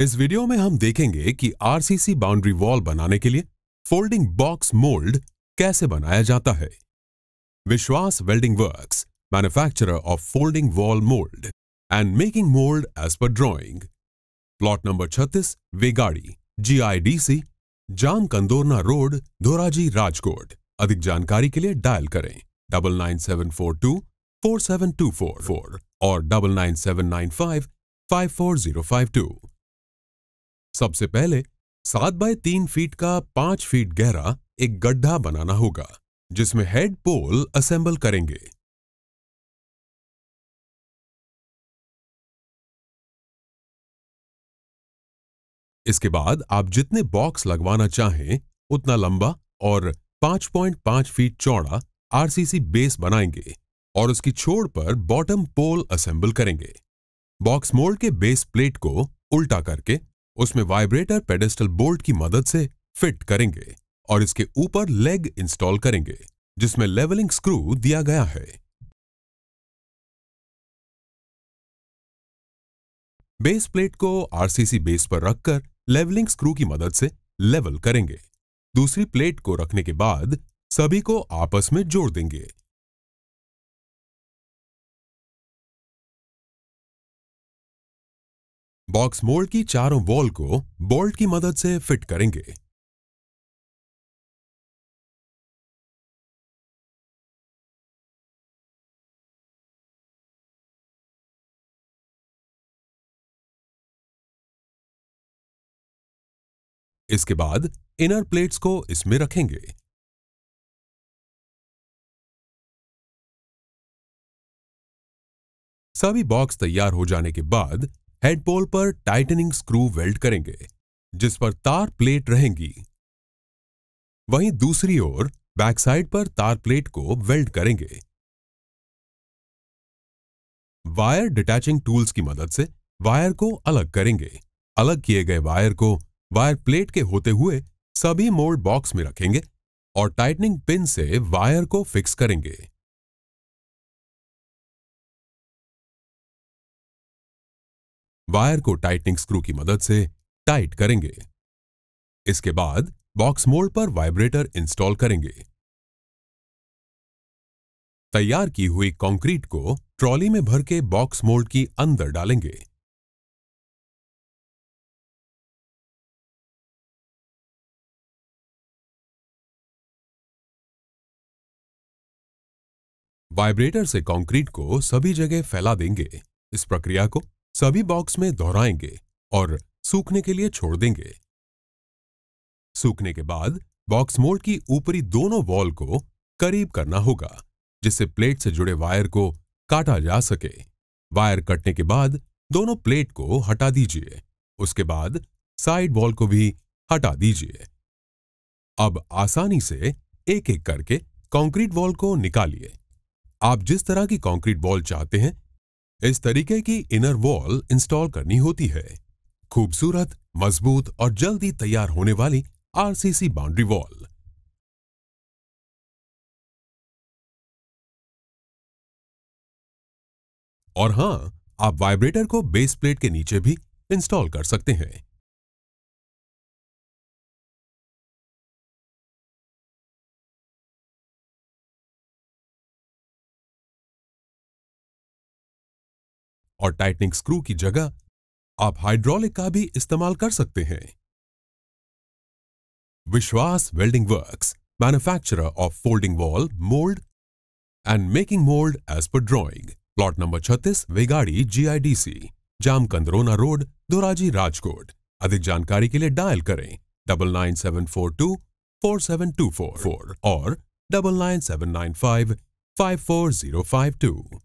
इस वीडियो में हम देखेंगे कि आरसीसी बाउंड्री वॉल बनाने के लिए फोल्डिंग बॉक्स मोल्ड कैसे बनाया जाता है Vishwas welding works manufacturer of folding wall mould and making mould as per drawing plot number 36 Vegadi GIDC Jam Kandorna road Dhoraji Rajkot अधिक जानकारी के लिए डायल करें double nine seven four two four seven two four four और double nine seven nine five five four zero five two सबसे पहले सात bye तीन फीट का पांच फीट गहरा एक गड्ढा बनाना होगा जिसमें हेड पोल असेंबल करेंगे इसके बाद आप जितने बॉक्स लगवाना चाहें उतना लंबा और 5.5 फीट चौड़ा आरसीसी बेस बनाएंगे और उसकी छोड़ पर बॉटम पोल असेंबल करेंगे बॉक्स मोल्ड के बेस प्लेट को उल्टा करके उसमें वाइब्रेटर पेडेस्टल बोल्ट की मदद से फिट करेंगे और इसके ऊपर लेग इंस्टॉल करेंगे जिसमें लेवलिंग स्क्रू दिया गया है बेस प्लेट को आरसीसी बेस पर रखकर लेवलिंग स्क्रू की मदद से लेवल करेंगे दूसरी प्लेट को रखने के बाद सभी को आपस में जोड़ देंगे बॉक्स मोल्ड की चारों बॉल को बोल्ट की मदद से फिट करेंगे इसके बाद इनर प्लेट्स को इसमें रखेंगे सभी बॉक्स तैयार हो जाने के बाद हेडपोल पर टाइटनिंग स्क्रू वेल्ड करेंगे जिस पर तार प्लेट रहेंगी वहीं दूसरी ओर बैक साइड पर तार प्लेट को वेल्ड करेंगे वायर डिटैचिंग टूल्स की मदद से वायर को अलग करेंगे अलग किए गए वायर को वायर प्लेट के होते हुए सभी मोल्ड बॉक्स में रखेंगे और टाइटनिंग पिन से वायर को फिक्स करेंगे वायर को टाइटनिंग स्क्रू की मदद से टाइट करेंगे इसके बाद बॉक्स मोल्ड पर वाइब्रेटर इंस्टॉल करेंगे तैयार की हुई कंक्रीट को ट्रॉली में भर के बॉक्स मोल्ड की अंदर डालेंगे वाइब्रेटर से कंक्रीट को सभी जगह फैला देंगे इस प्रक्रिया को सभी बॉक्स में दोहराएंगे और सूखने के लिए छोड़ देंगे सूखने के बाद बॉक्स मोल्ड की ऊपरी दोनों वॉल को करीब करना होगा जिससे प्लेट से जुड़े वायर को काटा जा सके वायर कटने के बाद दोनों प्लेट को हटा दीजिए उसके बाद साइड वॉल को भी हटा दीजिए अब आसानी से एक एक करके कंक्रीट वॉल को निकालिए आप जिस तरह की कंक्रीट वॉल चाहते हैं इस तरीके की इनर वॉल इंस्टॉल करनी होती है खूबसूरत मजबूत और जल्दी तैयार होने वाली आरसीसी बाउंड्री वॉल और हां आप वाइब्रेटर को बेस प्लेट के नीचे भी इंस्टॉल कर सकते हैं और टाइटनिंग स्क्रू की जगह आप हाइड्रोलिक का भी इस्तेमाल कर सकते हैं Vishwas welding works manufacturer of folding wall mould and making mould as per drawing plot number 36 Vegadi GIDC C Jamkandorna road Dhoraji Rajkot अधिक जानकारी के लिए डायल करें double nine seven four two four seven two four four और double nine seven nine five five four zero five to